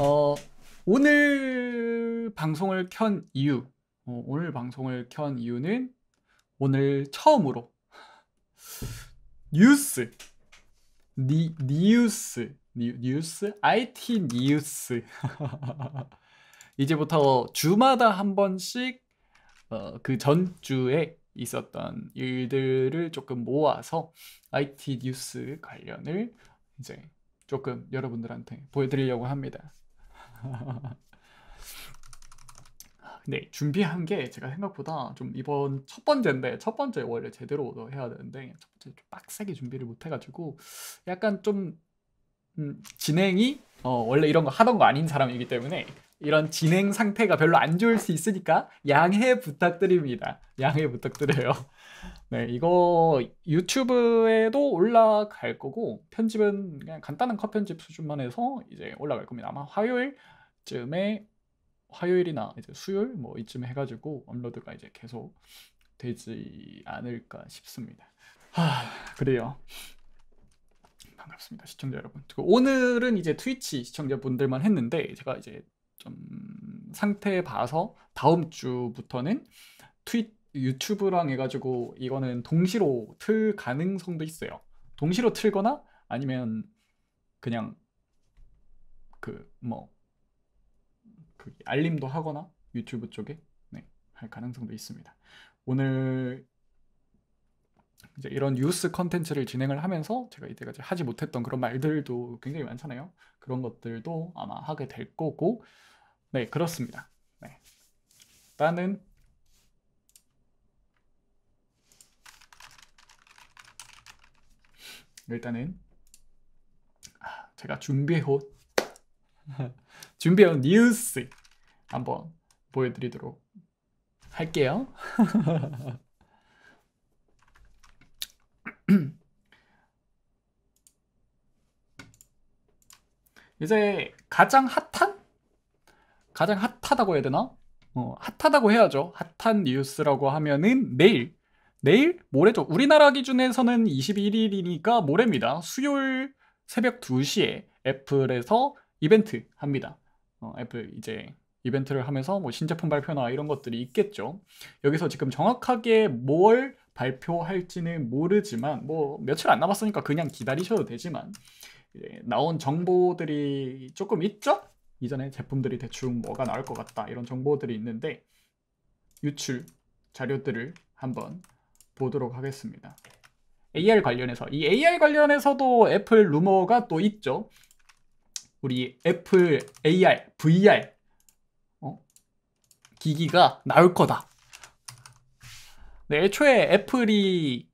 어, 오늘 방송을 켠 이유, 어, 오늘 방송을 켠 이유는 오늘 처음으로 뉴스, 니, 뉴스, 뉴, 뉴스, IT 뉴스. 이제부터 주마다 한 번씩 어, 그 전주에 있었던 일들을 조금 모아서 IT 뉴스 관련을 이제 조금 여러분들한테 보여드리려고 합니다. 근 네, 준비한 게 제가 생각보다 좀 이번 첫 번째인데 첫 번째 원래 제대로 해야 되는데 첫 번째 좀 빡세게 준비를 못 해가지고 약간 좀 음, 진행이 어, 원래 이런 거 하던 거 아닌 사람이기 때문에 이런 진행 상태가 별로 안 좋을 수 있으니까 양해 부탁드립니다. 양해 부탁드려요. 네, 이거 유튜브에도 올라갈 거고 편집은 그냥 간단한 컷 편집 수준만 해서 이제 올라갈 겁니다. 아마 화요일쯤에 화요일이나 이제 수요일 뭐 이쯤에 해가지고 업로드가 이제 계속 되지 않을까 싶습니다. 하, 그래요. 반갑습니다, 시청자 여러분. 오늘은 이제 트위치 시청자분들만 했는데 제가 이제 좀 상태 봐서 다음 주부터는 트윗 유튜브랑 해가지고 이거는 동시로 틀 가능성도 있어요. 동시로 틀거나 아니면 그냥 그뭐 그 알림도 하거나 유튜브 쪽에 네, 할 가능성도 있습니다. 오늘 이제 이런 뉴스 컨텐츠를 진행을 하면서 제가 이때까지 하지 못했던 그런 말들도 굉장히 많잖아요. 그런 것들도 아마 하게 될 거고 네, 그렇습니다. 네. 일단 일단은 아, 제가 준비해온 준비해온 뉴스 한번 보여드리도록 할게요. 이제 가장 핫한 가장 핫하다고 해야 되나? 어, 핫하다고 해야죠. 핫한 뉴스라고 하면은 내일, 내일? 모레죠. 우리나라 기준에서는 21일이니까 모레입니다. 수요일 새벽 2시에 애플에서 이벤트 합니다. 어, 애플 이제 이벤트를 하면서 뭐 신제품 발표나 이런 것들이 있겠죠. 여기서 지금 정확하게 뭘 발표할지는 모르지만 뭐 며칠 안 남았으니까 그냥 기다리셔도 되지만 나온 정보들이 조금 있죠? 이전에 제품들이 대충 뭐가 나올 것 같다 이런 정보들이 있는데 유출 자료들을 한번 보도록 하겠습니다. AR 관련해서 이 AR 관련해서도 애플 루머가 또 있죠. 우리 애플 AR, VR 어? 기기가 나올 거다. 네, 애초에 애플이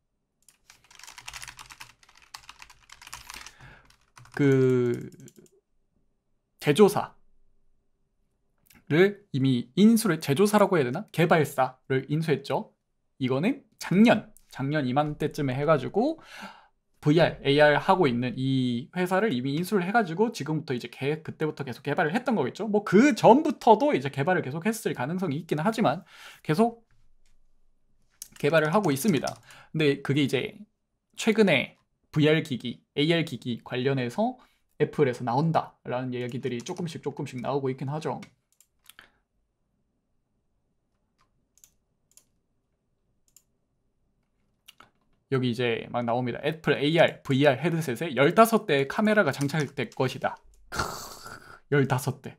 그 제조사를 이미 인수를 제조사라고 해야 되나? 개발사를 인수했죠. 이거는 작년 작년 이맘때쯤에 해가지고 VR, AR 하고 있는 이 회사를 이미 인수를 해가지고 지금부터 이제 개, 그때부터 계속 개발을 했던 거겠죠. 뭐 그 전부터도 이제 개발을 계속 했을 가능성이 있긴 하지만 계속 개발을 하고 있습니다. 근데 그게 이제 최근에 VR 기기, AR 기기 관련해서 애플에서 나온다라는 이야기들이 조금씩 조금씩 나오고 있긴 하죠. 여기 이제 막 나옵니다. 애플 AR, VR 헤드셋에 15대의 카메라가 장착될 것이다. 크, 15대.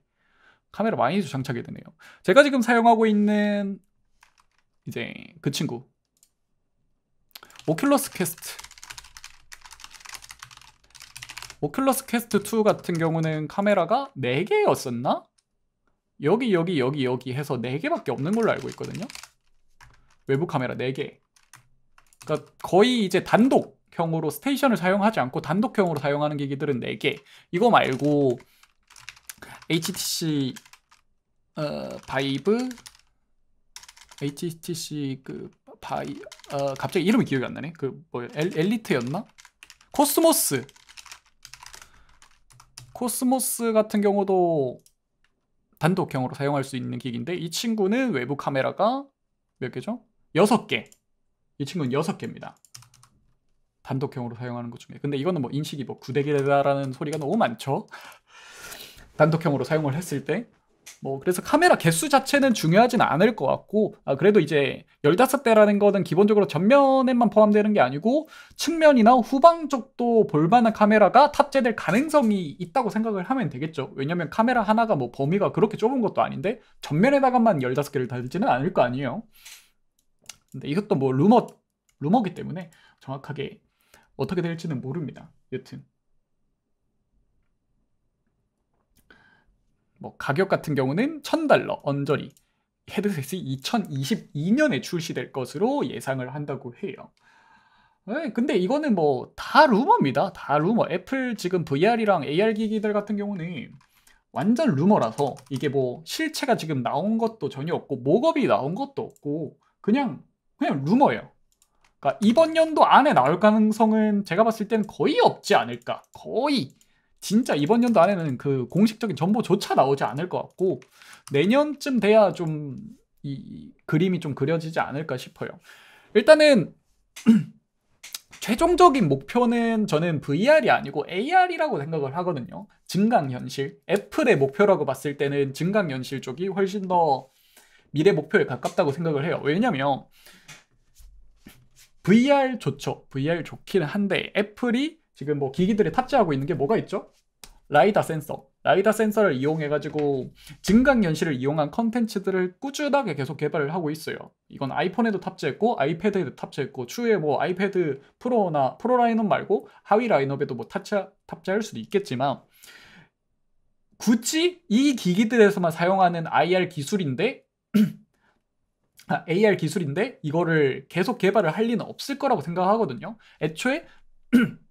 카메라 많이 장착이 되네요. 제가 지금 사용하고 있는 이제 그 친구. 오큘러스 퀘스트 오큘러스 퀘스트 2 같은 경우는 카메라가 4개였었나? 여기 여기 여기 여기 해서 4개밖에 없는 걸로 알고 있거든요 외부 카메라 4개 그러니까 거의 이제 단독형으로 스테이션을 사용하지 않고 단독형으로 사용하는 기기들은 4개 이거 말고 HTC 어, 바이브 HTC 그 바이 어, 갑자기 이름이 기억이 안 나네 그뭐 엘리트였나? 코스모스 코스모스 같은 경우도 단독형으로 사용할 수 있는 기기인데 이 친구는 외부 카메라가 몇 개죠? 6개 이 친구는 6개입니다 단독형으로 사용하는 것 중에 근데 이거는 뭐 인식이 뭐 9대 기라는 소리가 너무 많죠? 단독형으로 사용을 했을 때뭐 그래서 카메라 개수 자체는 중요하진 않을 것 같고 아, 그래도 이제 15대라는 거는 기본적으로 전면에만 포함되는 게 아니고 측면이나 후방 쪽도 볼만한 카메라가 탑재될 가능성이 있다고 생각을 하면 되겠죠 왜냐면 카메라 하나가 뭐 범위가 그렇게 좁은 것도 아닌데 전면에다가만 15개를 달지는 않을 거 아니에요 근데 이것도 뭐 루머 루머기 때문에 정확하게 어떻게 될지는 모릅니다 여튼 뭐 가격 같은 경우는 1000달러 언저리 헤드셋이 2022년에 출시될 것으로 예상을 한다고 해요. 네, 근데 이거는 뭐 다 루머입니다. 다 루머. 애플 지금 VR이랑 AR 기기들 같은 경우는 완전 루머라서 이게 뭐 실체가 지금 나온 것도 전혀 없고 목업이 나온 것도 없고 그냥 그냥 루머예요. 그러니까 이번 연도 안에 나올 가능성은 제가 봤을 땐 거의 없지 않을까. 거의 진짜 이번 연도 안에는 그 공식적인 정보조차 나오지 않을 것 같고 내년쯤 돼야 좀 이 그림이 좀 그려지지 않을까 싶어요. 일단은 최종적인 목표는 저는 VR이 아니고 AR이라고 생각을 하거든요. 증강현실. 애플의 목표라고 봤을 때는 증강현실 쪽이 훨씬 더 미래 목표에 가깝다고 생각을 해요. 왜냐면 VR 좋죠. VR 좋기는 한데 애플이 지금 뭐 기기들에 탑재하고 있는 게 뭐가 있죠? 라이다 센서 라이다 센서를 이용해가지고 증강현실을 이용한 컨텐츠들을 꾸준하게 계속 개발을 하고 있어요. 이건 아이폰에도 탑재했고 아이패드에도 탑재했고 추후에 뭐 아이패드 프로나 프로 라인업 말고 하위 라인업에도 뭐 탑재, 탑재할 수도 있겠지만 굳이 이 기기들에서만 사용하는 IR 기술인데 아, AR 기술인데 이거를 계속 개발을 할 리는 없을 거라고 생각하거든요. 애초에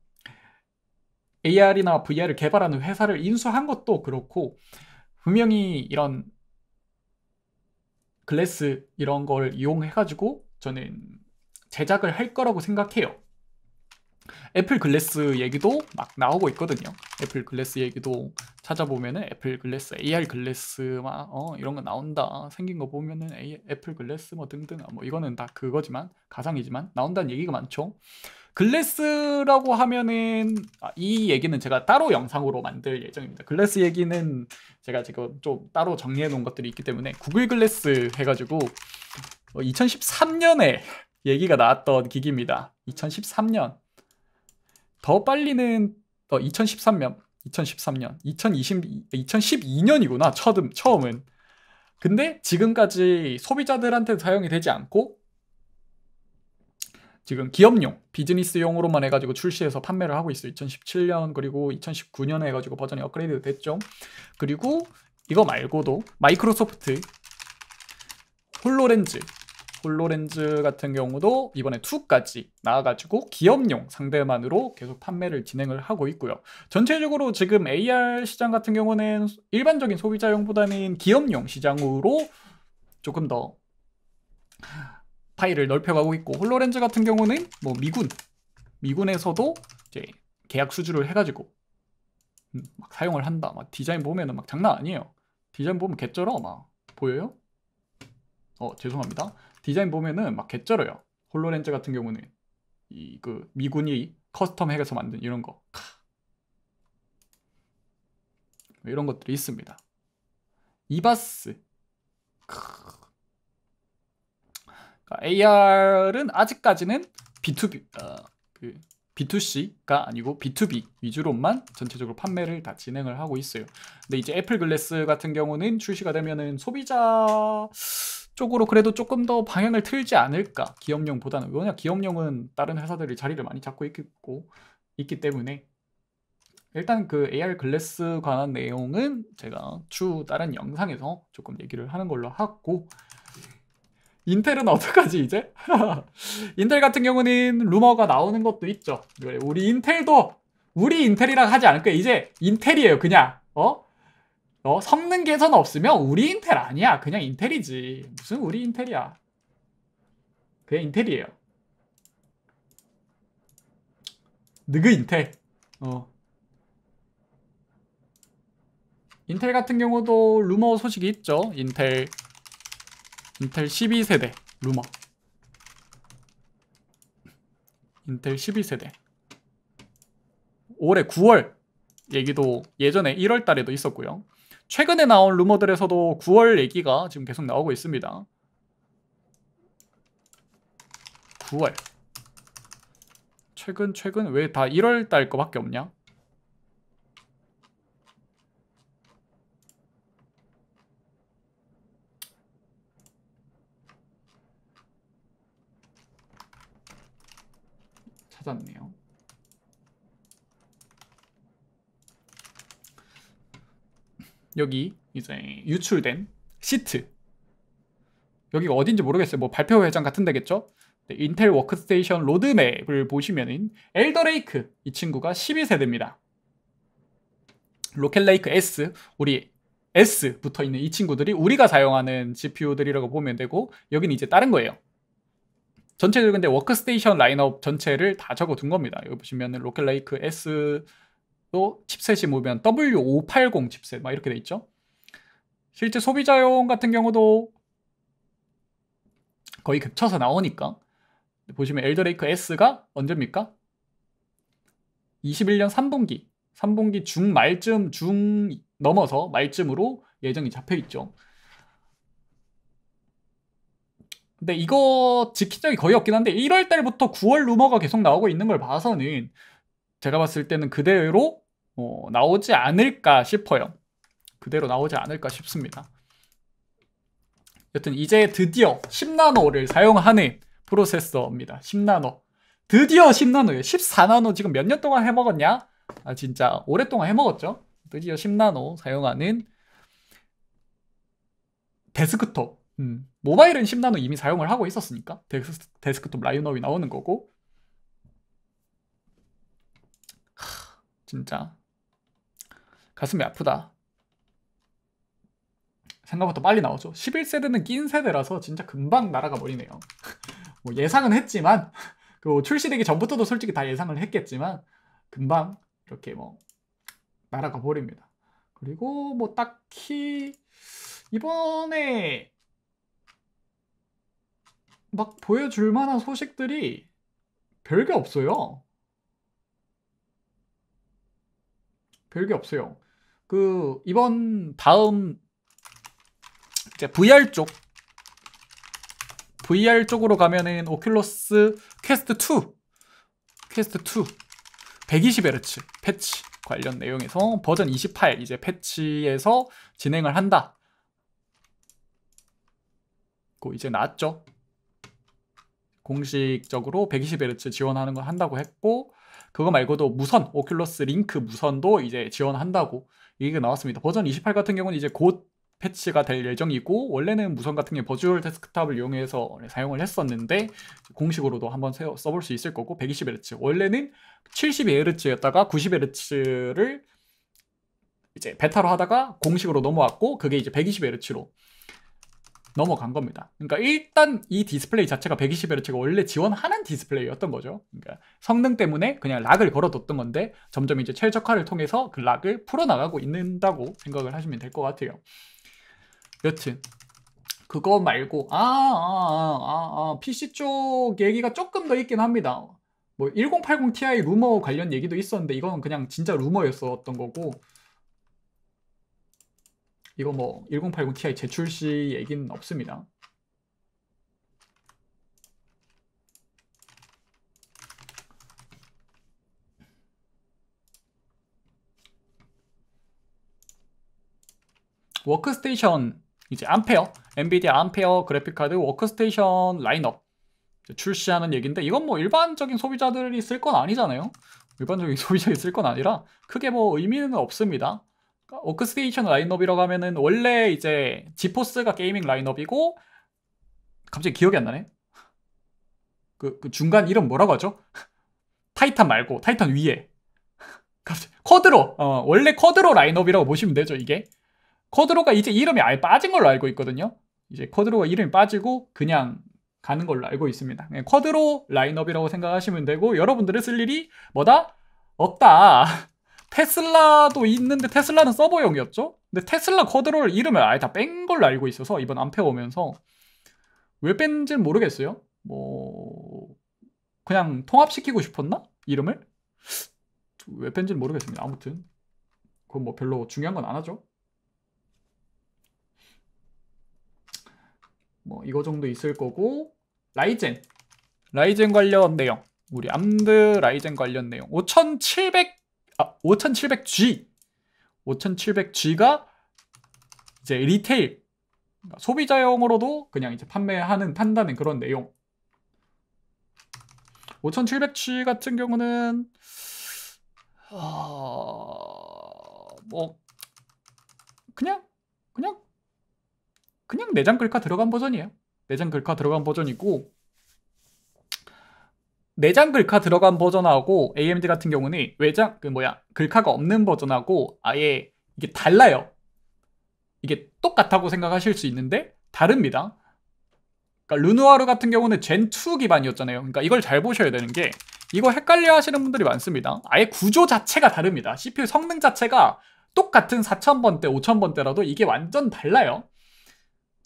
AR이나 VR을 개발하는 회사를 인수한 것도 그렇고 분명히 이런 글래스 이런 걸 이용해가지고 저는 제작을 할 거라고 생각해요. 애플 글래스 얘기도 막 나오고 있거든요. 애플 글래스 얘기도 찾아보면은 애플 글래스, AR 글래스 막 어, 이런 거 나온다. 생긴 거 보면은 애플 글래스 뭐 등등 뭐 이거는 다 그거지만 가상이지만 나온다는 얘기가 많죠. 글래스라고 하면은 아, 이 얘기는 제가 따로 영상으로 만들 예정입니다. 글래스 얘기는 제가 지금 좀 따로 정리해 놓은 것들이 있기 때문에 구글 글래스 해가지고 2013년에 어, 얘기가 나왔던 기기입니다. 2013년 더 빨리는 더 2013년 2013년 2020 2012년이구나 처음 처음은 근데 지금까지 소비자들한테 사용이 되지 않고 지금 기업용 비즈니스용으로만 해가지고 출시해서 판매를 하고 있어요 2017년 그리고 2019년에 해가지고 버전이 업그레이드 됐죠 그리고 이거 말고도 마이크로소프트 홀로렌즈 홀로렌즈 같은 경우도 이번에 2까지 나와가지고 기업용 상대만으로 계속 판매를 진행을 하고 있고요. 전체적으로 지금 AR 시장 같은 경우는 일반적인 소비자용보다는 기업용 시장으로 조금 더 파일을 넓혀가고 있고 홀로렌즈 같은 경우는 뭐 미군 미군에서도 이제 계약 수주를 해가지고 음, 막 사용을 한다. 막 디자인 보면은 막 장난 아니에요. 디자인 보면 개쩔어 막 보여요? 어 죄송합니다. 디자인 보면은 막 개쩔어요. 홀로렌즈 같은 경우는 이 그 미군이 커스텀해서 만든 이런 거 이런 것들이 있습니다. 이바스 크. 그러니까 AR은 아직까지는 B2B 어, 그 B2C가 아니고 B2B 위주로만 전체적으로 판매를 다 진행을 하고 있어요. 근데 이제 애플 글래스 같은 경우는 출시가 되면은 소비자 쪽으로 그래도 조금 더 방향을 틀지 않을까 기업용보다는 왜냐 기업용은 다른 회사들이 자리를 많이 잡고 있고 있기 때문에 일단 그 AR 글래스 관한 내용은 제가 추후 다른 영상에서 조금 얘기를 하는 걸로 하고 인텔은 어떡하지 이제? 인텔 같은 경우는 루머가 나오는 것도 있죠. 우리 인텔도 우리 인텔이랑 하지 않을 거야. 이제 인텔이에요, 그냥. 어? 어? 성능 개선 없으면 우리 인텔 아니야. 그냥 인텔이지. 무슨 우리 인텔이야. 그냥 인텔이에요. 느그 인텔. 어. 인텔 같은 경우도 루머 소식이 있죠. 인텔 인텔 12세대 루머 인텔 12세대 올해 9월 얘기도 예전에 1월 달에도 있었고요 최근에 나온 루머들에서도 9월 얘기가 지금 계속 나오고 있습니다 9월 최근 최근 왜 다 1월 달 거밖에 없냐 찾았네요. 여기 이제 유출된 시트 여기가 어딘지 모르겠어요. 뭐 발표 회장 같은 데겠죠? 네, 인텔 워크스테이션 로드맵을 보시면은 엘더레이크 이 친구가 12세대입니다. 로켓레이크 S 우리 S 붙어 있는 이 친구들이 우리가 사용하는 GPU들이라고 보면 되고 여기는 이제 다른 거예요. 전체적으 근데 워크스테이션 라인업 전체를 다 적어둔 겁니다. 여기 보시면 로켓레이크 S도 칩셋이 보면 W580 칩셋 막 이렇게 돼 있죠. 실제 소비자용 같은 경우도 거의 겹쳐서 나오니까 보시면 엘더레이크 S가 언제입니까? 21년 3분기, 3분기 중말쯤 중 넘어서 말쯤으로 예정이 잡혀 있죠. 근데 이거 지킨 적이 거의 없긴 한데 1월 달부터 9월 루머가 계속 나오고 있는 걸 봐서는 제가 봤을 때는 그대로 어, 나오지 않을까 싶어요. 그대로 나오지 않을까 싶습니다. 여튼 이제 드디어 10나노를 사용하는 프로세서입니다. 10나노. 드디어 10나노예요. 14나노 지금 몇 년 동안 해먹었냐? 아 진짜 오랫동안 해먹었죠. 드디어 10나노 사용하는 데스크톱 음, 모바일은 10나노 이미 사용을 하고 있었으니까 데스크, 톱 라인업이 나오는 거고 하, 진짜 가슴이 아프다 생각보다 빨리 나오죠 11세대는 낀 세대라서 진짜 금방 날아가 버리네요 뭐 예상은 했지만 그 뭐 출시되기 전부터도 솔직히 다 예상을 했겠지만 금방 이렇게 뭐 날아가 버립니다 그리고 뭐 딱히 이번에 막 보여줄 만한 소식들이 별게 없어요. 별게 없어요. 그 이번 다음 이제 VR 쪽 VR 쪽으로 가면은 오큘러스 퀘스트 2 퀘스트 2 120Hz 패치 관련 내용에서 버전 28 이제 패치에서 진행을 한다. 고 이제 나왔죠. 공식적으로 120Hz 지원하는 걸 한다고 했고 그거 말고도 무선 오큘러스 링크 무선도 이제 지원한다고 얘기가 나왔습니다. 버전 28 같은 경우는 이제 곧 패치가 될 예정이고 원래는 무선 같은 게버주얼 데스크탑을 이용해서 네, 사용을 했었는데 공식으로도 한번 써볼 수 있을 거고 120Hz 원래는 72Hz였다가 90Hz를 이제 베타로 하다가 공식으로 넘어왔고 그게 이제 120Hz로 넘어간 겁니다. 그러니까 일단 이 디스플레이 자체가 120Hz가 원래 지원하는 디스플레이였던 거죠. 그러니까 성능 때문에 그냥 락을 걸어뒀던 건데 점점 이제 최적화를 통해서 그 락을 풀어나가고 있는다고 생각을 하시면 될 것 같아요. 여튼 그거 말고 아, 아, 아, 아, 아 PC 쪽 얘기가 조금 더 있긴 합니다. 뭐 1080 Ti 루머 관련 얘기도 있었는데 이건 그냥 진짜 루머였었던 거고 이거 뭐1080 Ti 제출 시 얘기는 없습니다. 워크스테이션 이제 암페어 엔비디아 암페어 그래픽카드 워크스테이션 라인업 출시하는 얘기인데 이건 뭐 일반적인 소비자들이 쓸 건 아니잖아요 일반적인 소비자들이 쓸 건 아니라 크게 뭐 의미는 없습니다 워크스테이션 라인업이라고 하면은 원래 이제 지포스가 게이밍 라인업이고 갑자기 기억이 안 나네. 그, 그 중간 이름 뭐라고 하죠? 타이탄 말고 타이탄 위에 갑자기 쿼드로 어, 원래 쿼드로 라인업이라고 보시면 되죠 이게 쿼드로가 이제 이름이 아예 빠진 걸로 알고 있거든요. 이제 쿼드로가 이름이 빠지고 그냥 가는 걸로 알고 있습니다. 예, 쿼드로 라인업이라고 생각하시면 되고 여러분들의 쓸 일이 뭐다? 없다. 테슬라도 있는데 테슬라는 서버용이었죠? 근데 테슬라 쿼드로를 이름을 아예 다 뺀 걸로 알고 있어서 이번 안페보면서왜 뺀지는 모르겠어요. 뭐 그냥 통합시키고 싶었나? 이름을? 왜 뺀지는 모르겠습니다. 아무튼 그건 뭐 별로 중요한 건 안 하죠. 뭐 이거 정도 있을 거고 라이젠 라이젠 관련 내용 우리 암드 라이젠 관련 내용 5700 아, 5700G 5700G가 이제 리테일 그러니까 소비자용으로도 그냥 이제 판매하는 판다는 그런 내용 5700G 같은 경우는 어... 뭐 그냥 그냥 그냥 내장 글카 들어간 버전이에요 내장 글카 들어간 버전이고 내장 글카 들어간 버전하고 AMD 같은 경우는 외장 그 뭐야 글카가 없는 버전하고 아예 이게 달라요. 이게 똑같다고 생각하실 수 있는데 다릅니다. 그러니까 르누아르 같은 경우는 젠2 기반이었잖아요. 그러니까 이걸 잘 보셔야 되는 게 이거 헷갈려 하시는 분들이 많습니다. 아예 구조 자체가 다릅니다. CPU 성능 자체가 똑같은 4000번대, 5000번대라도 이게 완전 달라요.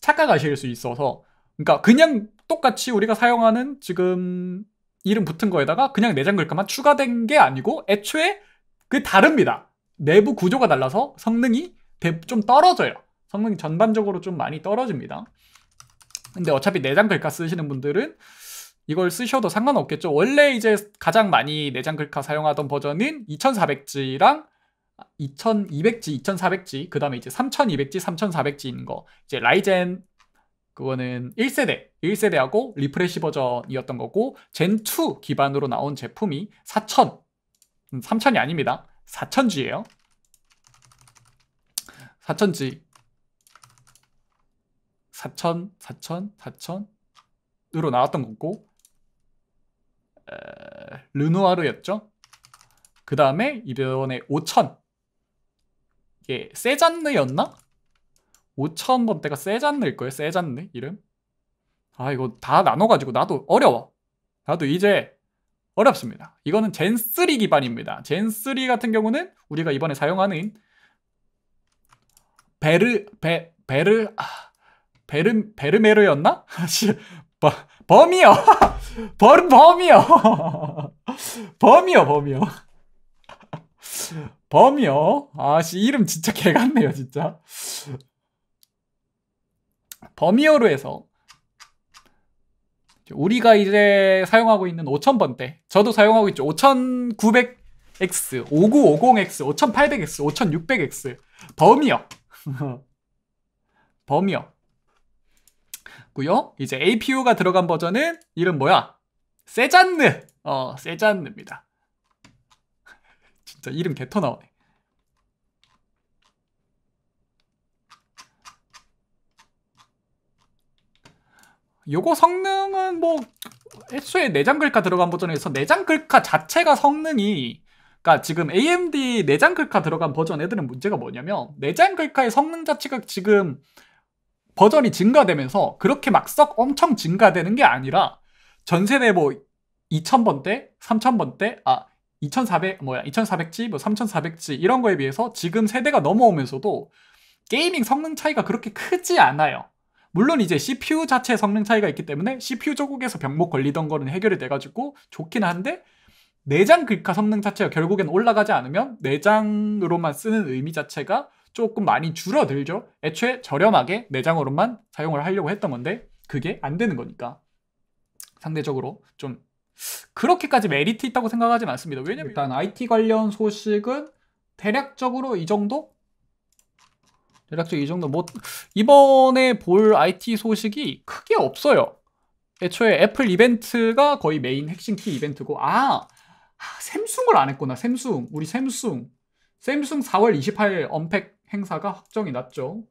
착각하실 수 있어서. 그러니까 그냥 똑같이 우리가 사용하는 지금 이름 붙은 거에다가 그냥 내장 글꼴만 추가된 게 아니고 애초에 그 다릅니다. 내부 구조가 달라서 성능이 좀 떨어져요. 성능이 전반적으로 좀 많이 떨어집니다. 근데 어차피 내장 글카 쓰시는 분들은 이걸 쓰셔도 상관없겠죠. 원래 이제 가장 많이 내장 글카 사용하던 버전은 2400G랑 2200G, 2400G, 그 다음에 이제 3200G, 3400G인 거. 이제 라이젠 그거는 1세대, 1세대하고 리프레시 버전이었던 거고 젠2 기반으로 나온 제품이 4000, 3000이 음, 아닙니다. 4000G예요. 4000G. 4000, 4000, 4000으로 나왔던 거고 에... 르누아르였죠. 그 다음에 이번에 5000 이게 세 잔느였나? 5천번대가 세잔느일 거예요. 세잔느 이름. 아 이거 다 나눠가지고 나도 어려워. 나도 이제 어렵습니다. 이거는 젠3 기반입니다. 젠3 같은 경우는 우리가 이번에 사용하는 베르 베 베르 아, 베르 베르메르였나? 버, 범이요. 범 범이요. 범이요 범이요. 범이요. 아씨 이름 진짜 개 같네요 진짜. 범미어로 해서 우리가 이제 사용하고 있는 5000번대 저도 사용하고 있죠 5900X, 5950X, 5800X, 5600X 범위어 범위어 고요 이제 APU가 들어간 버전은 이름 뭐야? 세잔느! 어, 세잔느입니다 진짜 이름 개터 나오네 요거 성능은 뭐 애초에 내장 글카 들어간 버전에서 내장 글카 자체가 성능이 그러니까 지금 AMD 내장 글카 들어간 버전 애들은 문제가 뭐냐면 내장 글카의 성능 자체가 지금 버전이 증가되면서 그렇게 막 썩 엄청 증가되는 게 아니라 전세대 뭐 2000번대, 3000번대, 아 2400, 뭐야 2400G, 뭐 3400G 이런 거에 비해서 지금 세대가 넘어오면서도 게이밍 성능 차이가 그렇게 크지 않아요. 물론 이제 CPU 자체 성능 차이가 있기 때문에 CPU 조국에서 병목 걸리던 거는 해결이 돼가지고 좋긴 한데 내장 글카 성능 자체가 결국엔 올라가지 않으면 내장으로만 쓰는 의미 자체가 조금 많이 줄어들죠. 애초에 저렴하게 내장으로만 사용을 하려고 했던 건데 그게 안 되는 거니까 상대적으로 좀 그렇게까지 메리트 있다고 생각하진 않습니다. 왜냐면 일단 IT 관련 소식은 대략적으로 이 정도 대략적이 정도 뭐 이번에 볼 IT 소식이 크게 없어요. 애초에 애플 이벤트가 거의 메인 핵심 키 이벤트고 아, 아 샘숭을 안 했구나 샘숭 우리 샘숭 샘숭 4월 28일 언팩 행사가 확정이 났죠.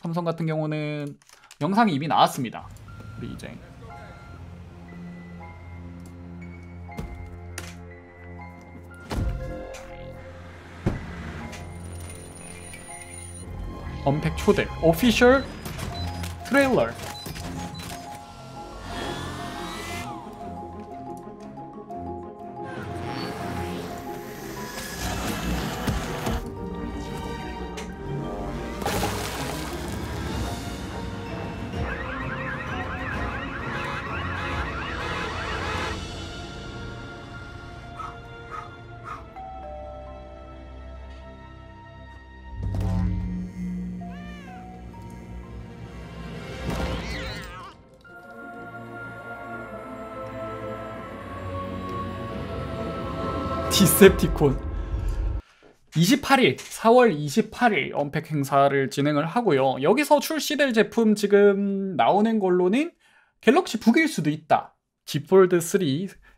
삼성 같은 경우는 영상이 이미 나왔습니다. 우리 이제 언팩 초대 오피셜 트레일러 디셉티콘 28일 4월 28일 언팩 행사를 진행을 하고요 여기서 출시될 제품 지금 나오는 걸로는 갤럭시 북일 수도 있다 디폴드 3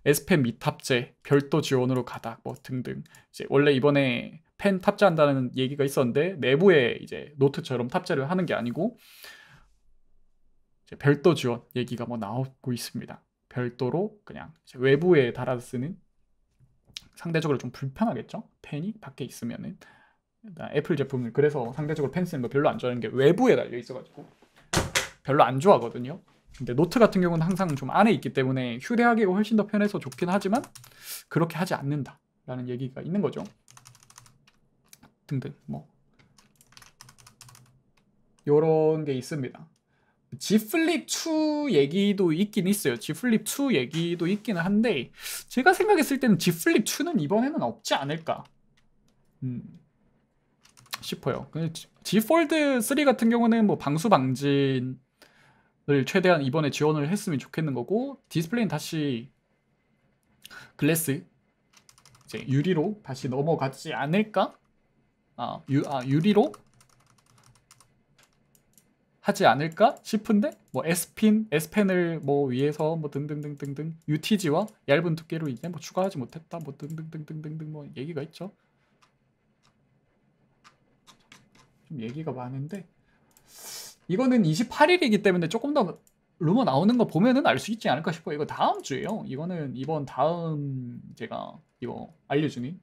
S펜 미탑재 별도 지원으로 가다뭐 등등 이제 원래 이번에 펜 탑재한다는 얘기가 있었는데 내부에 이제 노트처럼 탑재를 하는 게 아니고 별도 지원 얘기가 뭐 나오고 있습니다. 별도로 그냥 외부에 달아 쓰는 상대적으로 좀 불편하겠죠? 팬이 밖에 있으면은 애플 제품을 그래서 상대적으로 펜스는 뭐 별로 안 좋아하는 게 외부에 달려 있어가지고 별로 안 좋아하거든요. 근데 노트 같은 경우는 항상 좀 안에 있기 때문에 휴대하기가 훨씬 더 편해서 좋긴 하지만 그렇게 하지 않는다라는 얘기가 있는 거죠. 등등 뭐이런게 있습니다. G 플립 2 얘기도 있긴 있어요. G 플립 2 얘기도 있긴 한데 제가 생각했을 때는 G 플립 2는 이번에는 없지 않을까 음, 싶어요. 그 G 폴드 3 같은 경우는 뭐 방수 방진 을 최대한 이번에 지원을 했으면 좋겠는 거고 디스플레이는 다시 글래스 이제 유리로 다시 넘어가지 않을까? 아, 유, 아 유리로 하지 않을까 싶은데 뭐 S펜, S펜을 뭐 위해서 뭐 등등등등등 UTG와 얇은 두께로 이게 뭐 추가하지 못했다 뭐등등등등등뭐 얘기가 있죠. 좀 얘기가 많은데 이거는 28일이기 때문에 조금 더 루머 나오는 거 보면은 알 수 있지 않을까 싶어요. 이거 다음 주에요 이거는 이번 다음 제가 이거 알려주니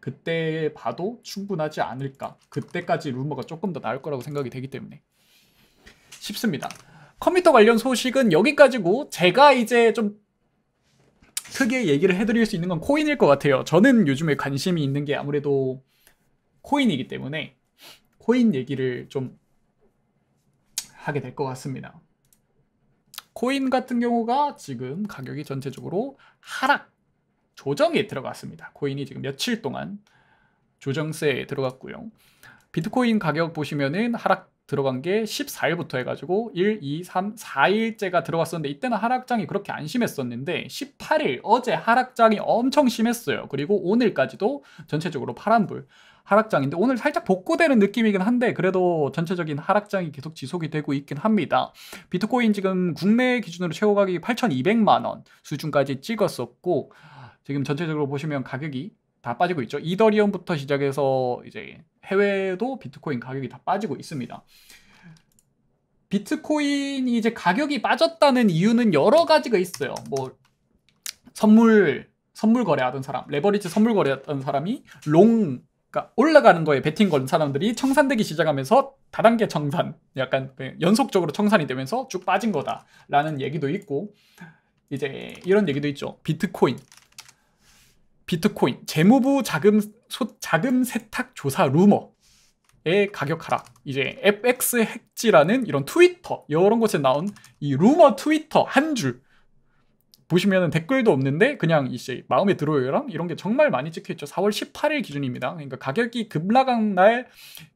그때 봐도 충분하지 않을까. 그때까지 루머가 조금 더나을 거라고 생각이 되기 때문에. 싶습니다. 컴퓨터 관련 소식은 여기까지고 제가 이제 좀 크게 얘기를 해드릴 수 있는 건 코인일 것 같아요. 저는 요즘에 관심이 있는 게 아무래도 코인이기 때문에 코인 얘기를 좀 하게 될 것 같습니다. 코인 같은 경우가 지금 가격이 전체적으로 하락 조정에 들어갔습니다. 코인이 지금 며칠 동안 조정세에 들어갔고요. 비트코인 가격 보시면은 하락 들어간 게 14일부터 해가지고 1, 2, 3, 4일째가 들어갔었는데 이때는 하락장이 그렇게 안 심했었는데 18일 어제 하락장이 엄청 심했어요. 그리고 오늘까지도 전체적으로 파란불 하락장인데 오늘 살짝 복구되는 느낌이긴 한데 그래도 전체적인 하락장이 계속 지속이 되고 있긴 합니다. 비트코인 지금 국내 기준으로 최고 가격이 8,200만 원 수준까지 찍었었고 지금 전체적으로 보시면 가격이 다 빠지고 있죠. 이더리움부터 시작해서 이제 해외도 비트코인 가격이 다 빠지고 있습니다. 비트코인이 이제 가격이 빠졌다는 이유는 여러 가지가 있어요. 뭐 선물 선물 거래하던 사람, 레버리지 선물 거래하던 사람이 롱그 그러니까 올라가는 거에 베팅 건 사람들이 청산되기 시작하면서 다단계 청산, 약간 그 연속적으로 청산이 되면서 쭉 빠진 거다라는 얘기도 있고 이제 이런 얘기도 있죠. 비트코인 비트코인 재무부 자금 소, 자금 세탁 조사 루머의 가격 하락. 이제 FX 핵지라는 이런 트위터 이런 곳에 나온 이 루머 트위터 한 줄. 보시면 은 댓글도 없는데 그냥 이제 마음에 들어요랑 이런 게 정말 많이 찍혀 있죠. 4월 18일 기준입니다. 그러니까 가격이 급락한 날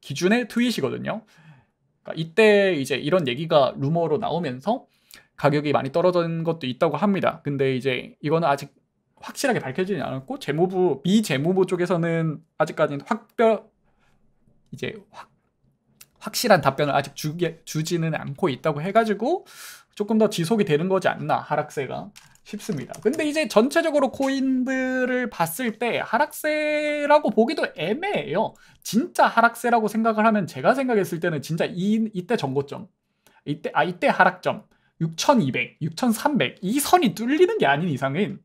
기준의 트윗이거든요. 그러니까 이때 이제 이런 얘기가 루머로 나오면서 가격이 많이 떨어진 것도 있다고 합니다. 근데 이제 이거는 아직 확실하게 밝혀지진 않았고 재무부 미 재무부 쪽에서는 아직까지는 확별 이제 확, 확실한 답변을 아직 주게, 주지는 않고 있다고 해가지고 조금 더 지속이 되는 거지 않나 하락세가 싶습니다. 근데 이제 전체적으로 코인들을 봤을 때 하락세라고 보기도 애매해요. 진짜 하락세라고 생각을 하면 제가 생각했을 때는 진짜 이, 이때 정고점, 이때, 아, 이때 하락점, 6,200, 6,300 이 선이 뚫리는 게 아닌 이상은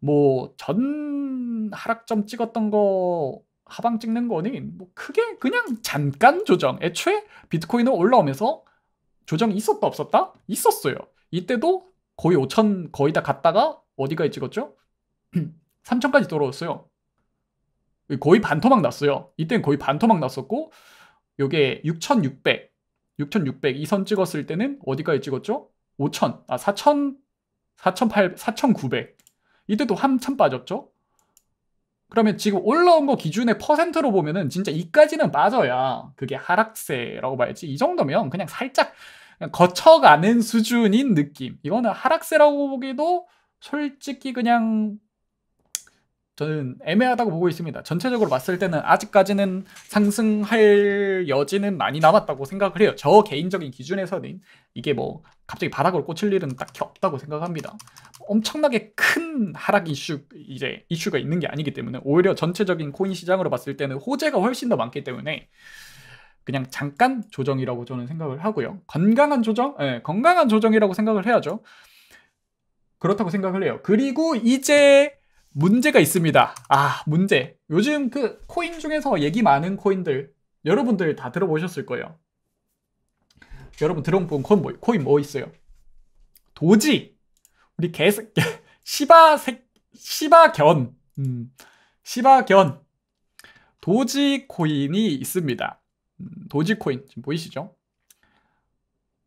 뭐전 하락점 찍었던 거 하방 찍는 거니 뭐 크게 그냥 잠깐 조정. 애초에 비트코인은 올라오면서 조정이 있었다 없었다? 있었어요. 이때도 거의 5천 거의 다 갔다가 어디까지 찍었죠? 3천까지 떨어졌어요. 거의 반토막 났어요. 이때는 거의 반토막 났었고 요게 6,600, 6,600이 선 찍었을 때는 어디까지 찍었죠? 5천0 0아4천0 0 4,800, 4,900 이때도 한참 빠졌죠? 그러면 지금 올라온 거 기준의 퍼센트로 보면은 진짜 이까지는 빠져야 그게 하락세라고 봐야지. 이 정도면 그냥 살짝 그냥 거쳐가는 수준인 느낌. 이거는 하락세라고 보기도 솔직히 그냥 저는 애매하다고 보고 있습니다. 전체적으로 봤을 때는 아직까지는 상승할 여지는 많이 남았다고 생각을 해요. 저 개인적인 기준에서는 이게 뭐 갑자기 바닥으로 꽂힐 일은 딱히 없다고 생각합니다. 엄청나게 큰 하락 이슈 이제 이슈가 있는 게 아니기 때문에 오히려 전체적인 코인 시장으로 봤을 때는 호재가 훨씬 더 많기 때문에 그냥 잠깐 조정이라고 저는 생각을 하고요. 건강한 조정? 네, 건강한 조정이라고 생각을 해야죠. 그렇다고 생각을 해요. 그리고 이제 문제가 있습니다. 아, 문제. 요즘 그 코인 중에서 얘기 많은 코인들 여러분들 다 들어보셨을 거예요. 여러분 들어본 뭐, 코인 뭐, 코인 뭐 있어요? 도지, 우리 개새 시바색 시바견 음, 시바견 도지코인이 있습니다. 음, 도지코인 지금 보이시죠?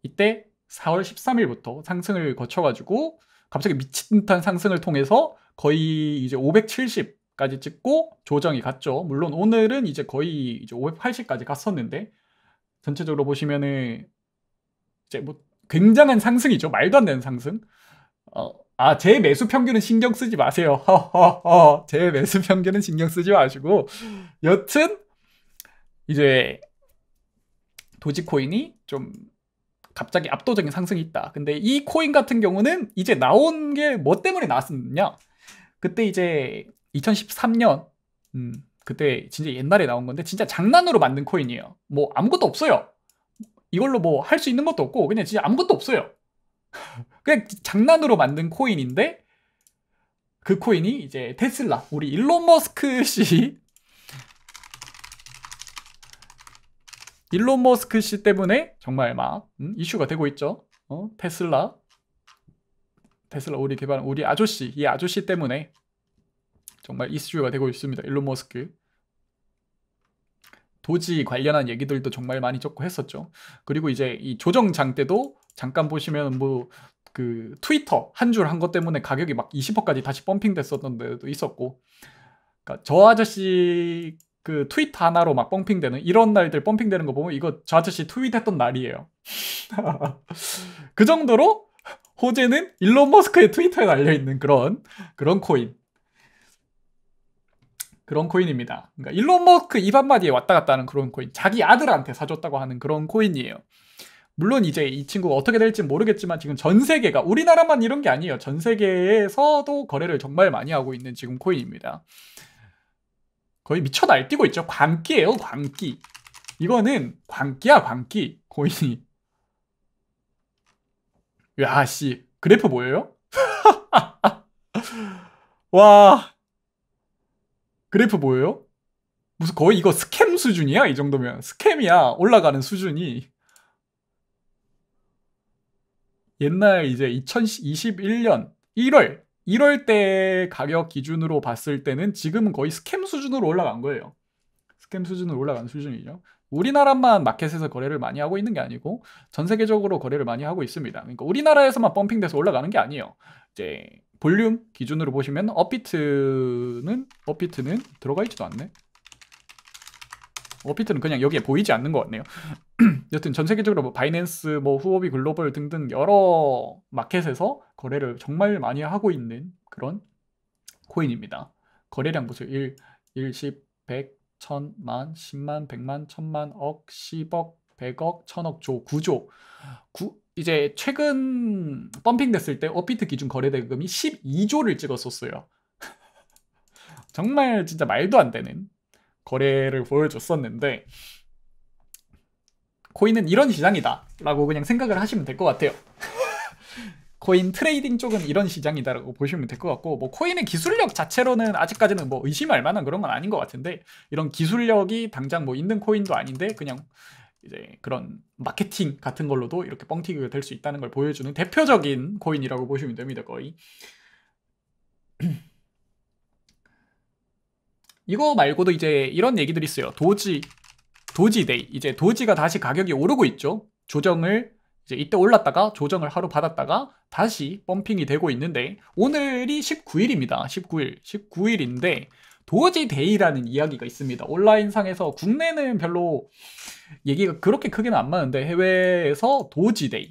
이때 4월 13일부터 상승을 거쳐가지고 갑자기 미친 듯한 상승을 통해서 거의 이제 570까지 찍고 조정이 갔죠. 물론 오늘은 이제 거의 이제 580까지 갔었는데 전체적으로 보시면은 이제 뭐 굉장한 상승이죠. 말도 안 되는 상승. 어, 아, 제 매수 평균은 신경 쓰지 마세요. 제 매수 평균은 신경 쓰지 마시고. 음. 여튼, 이제, 도지코인이 좀 갑자기 압도적인 상승이 있다. 근데 이 코인 같은 경우는 이제 나온 게 뭐 때문에 나왔었냐 그때 이제 2013년, 음, 그때 진짜 옛날에 나온 건데, 진짜 장난으로 만든 코인이에요. 뭐 아무것도 없어요. 이걸로 뭐 할 수 있는 것도 없고, 그냥 진짜 아무것도 없어요. 그냥 장난으로 만든 코인인데 그 코인이 이제 테슬라 우리 일론 머스크 씨 일론 머스크 씨 때문에 정말 막 음, 이슈가 되고 있죠. 어? 테슬라 테슬라 우리 개발 우리 아저씨 이 아저씨 때문에 정말 이슈가 되고 있습니다. 일론 머스크 도지 관련한 얘기들도 정말 많이 적고 했었죠. 그리고 이제 이 조정장 때도 잠깐 보시면 뭐 그 트위터 한 줄 한 것 때문에 가격이 막 20%까지 다시 펌핑 됐었던 데도 있었고 그러니까 저 아저씨 그트터 하나로 막 펌핑되는 이런 날들 펌핑되는 거 보면 이거 저 아저씨 트윗했던 날이에요. 그 정도로 호재는 일론 머스크의 트위터에 달려 있는 그런 그런 코인. 그런 코인입니다. 그러니까 일론 머스크 입 한마디에 왔다 갔다 하는 그런 코인. 자기 아들한테 사줬다고 하는 그런 코인이에요. 물론 이제 이 친구가 어떻게 될지 모르겠지만 지금 전 세계가 우리나라만 이런 게 아니에요. 전 세계에서도 거래를 정말 많이 하고 있는 지금 코인입니다. 거의 미쳐 날뛰고 있죠. 광기예요, 광기. 이거는 광기야, 광기. 코인이. 야, 씨. 그래프 뭐예요? 와. 그래프 뭐예요? 무슨 거의 이거 스캠 수준이야? 이 정도면. 스캠이야. 올라가는 수준이. 옛날 이제 2021년 1월 1월 때 가격 기준으로 봤을 때는 지금은 거의 스캠 수준으로 올라간 거예요. 스캠 수준으로 올라간 수준이죠. 우리나라만 마켓에서 거래를 많이 하고 있는 게 아니고 전 세계적으로 거래를 많이 하고 있습니다. 그러니까 우리나라에서만 펌핑돼서 올라가는 게 아니에요. 이제 볼륨 기준으로 보시면 업비트는 업비트는 들어가 있지도 않네. 업비트는 그냥 여기에 보이지 않는 것 같네요. 여튼 전 세계적으로 뭐 바이낸스, 뭐 후오비 글로벌 등등 여러 마켓에서 거래를 정말 많이 하고 있는 그런 코인입니다. 거래량 보세요. 1, 1, 10, 100, 1000, 만, 10만, 100만, 1000만, 억, 10억, 100억, 1000억, 조, 9조. 9, 이제 최근 펌핑 됐을 때 업비트 기준 거래 대금이 12조를 찍었었어요. 정말 진짜 말도 안 되는 거래를 보여줬었는데 코인은 이런 시장이다 라고 그냥 생각을 하시면 될 것 같아요 코인 트레이딩 쪽은 이런 시장이다라고 보시면 될 것 같고 뭐 코인의 기술력 자체로는 아직까지는 뭐 의심할 만한 그런 건 아닌 것 같은데 이런 기술력이 당장 뭐 있는 코인도 아닌데 그냥 이제 그런 마케팅 같은 걸로도 이렇게 뻥튀기가 될 수 있다는 걸 보여주는 대표적인 코인이라고 보시면 됩니다 거의 이거 말고도 이제 이런 얘기들이 있어요 도지 도지데이 네, 이제 도지가 다시 가격이 오르고 있죠. 조정을 이제 이때 올랐다가 조정을 하루 받았다가 다시 펌핑이 되고 있는데 오늘이 19일입니다. 19일 19일인데 도지데이라는 이야기가 있습니다. 온라인상에서 국내는 별로 얘기가 그렇게 크게는 안 많은데 해외에서 도지데이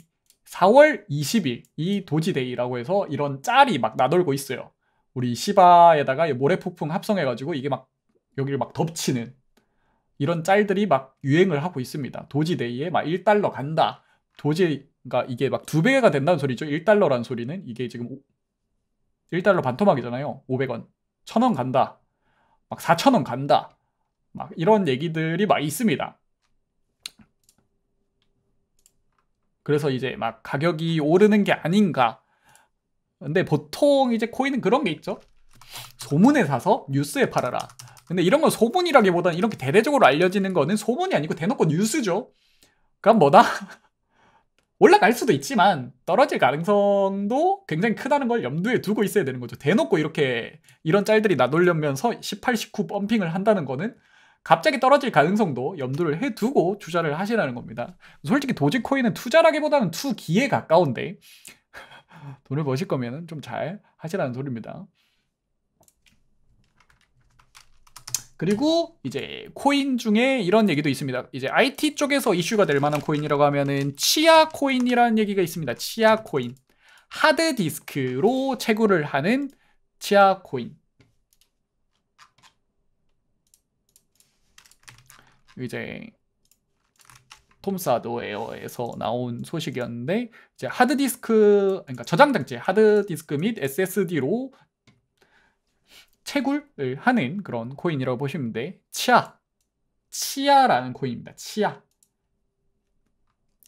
4월 20일 이 도지데이라고 해서 이런 짤이 막 나돌고 있어요. 우리 시바에다가 모래폭풍 합성해가지고 이게 막 여기를 막 덮치는 이런 짤들이 막 유행을 하고 있습니다. 도지데이에 막 1달러 간다. 도지, 그러니까 이게 막두 배가 된다는 소리죠. 1달러란 소리는 이게 지금 1달러 반토막이잖아요. 500원. 1000원 간다. 막 4000원 간다. 막 이런 얘기들이 막 있습니다. 그래서 이제 막 가격이 오르는 게 아닌가. 근데 보통 이제 코인은 그런 게 있죠. 소문에 사서 뉴스에 팔아라. 근데 이런 건 소문이라기보다는 이렇게 대대적으로 알려지는 거는 소문이 아니고 대놓고 뉴스죠. 그럼 뭐다? 올라갈 수도 있지만 떨어질 가능성도 굉장히 크다는 걸 염두에 두고 있어야 되는 거죠. 대놓고 이렇게 이런 짤들이 나돌려면서 18, 19 펌핑을 한다는 거는 갑자기 떨어질 가능성도 염두를 해두고 투자를 하시라는 겁니다. 솔직히 도지코인은 투자라기보다는 투기에 가까운데 돈을 버실 거면 좀 잘 하시라는 소리입니다. 그리고 이제 코인 중에 이런 얘기도 있습니다. 이제 IT 쪽에서 이슈가 될 만한 코인이라고 하면은 치아 코인이라는 얘기가 있습니다. 치아 코인. 하드 디스크로 채굴을 하는 치아 코인. 이제 톰사드웨어에서 나온 소식이었는데 이제 하드디스크 그러니까 저장 장치 하드디스크 및 SSD로 채굴을 하는 그런 코인이라고 보시면 돼. 치아. 치아라는 코인입니다. 치아.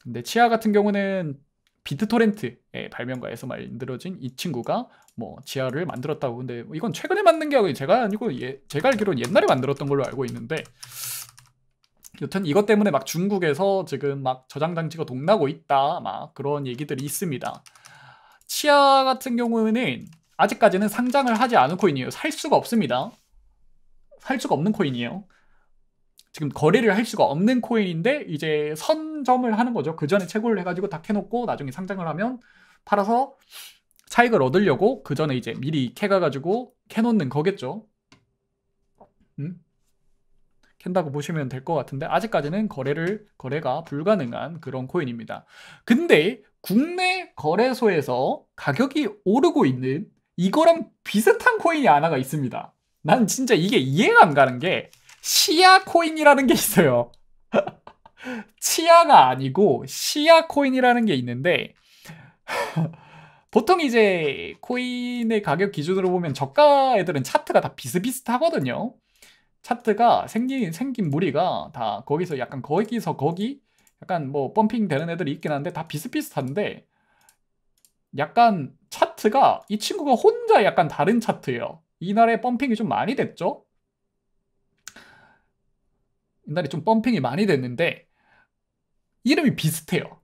근데 치아 같은 경우는 비트토렌트의 발명가에서 만들어진 이 친구가 뭐지아를 만들었다고 근데 이건 최근에 만든 게 아니고 제가 아니고 예, 제가 알기로는 옛날에 만들었던 걸로 알고 있는데 여튼 이것 때문에 막 중국에서 지금 막 저장 장치가 동나고 있다 막 그런 얘기들이 있습니다 치아 같은 경우는 아직까지는 상장을 하지 않은 코인이에요. 살 수가 없습니다. 살 수가 없는 코인이에요. 지금 거래를 할 수가 없는 코인인데 이제 선점을 하는 거죠. 그 전에 채굴을 해가지고 다 캐놓고 나중에 상장을 하면 팔아서 차익을 얻으려고 그 전에 이제 미리 캐가가지고 캐놓는 거겠죠. 음? 캔다고 보시면 될 것 같은데 아직까지는 거래를 거래가 불가능한 그런 코인입니다. 근데 국내 거래소에서 가격이 오르고 있는 이거랑 비슷한 코인이 하나가 있습니다. 난 진짜 이게 이해가 안 가는 게 시야 코인이라는 게 있어요. 치아가 아니고 시야 코인이라는 게 있는데 보통 이제 코인의 가격 기준으로 보면 저가 애들은 차트가 다 비슷비슷하거든요. 차트가 생긴 생긴 무리가 다 거기서 약간 거기서 거기 약간 뭐 펌핑 되는 애들이 있긴 한데 다 비슷비슷한데 약간 차트가 이 친구가 혼자 약간 다른 차트예요. 이날에 펌핑이 좀 많이 됐죠? 이날에 좀 펌핑이 많이 됐는데 이름이 비슷해요.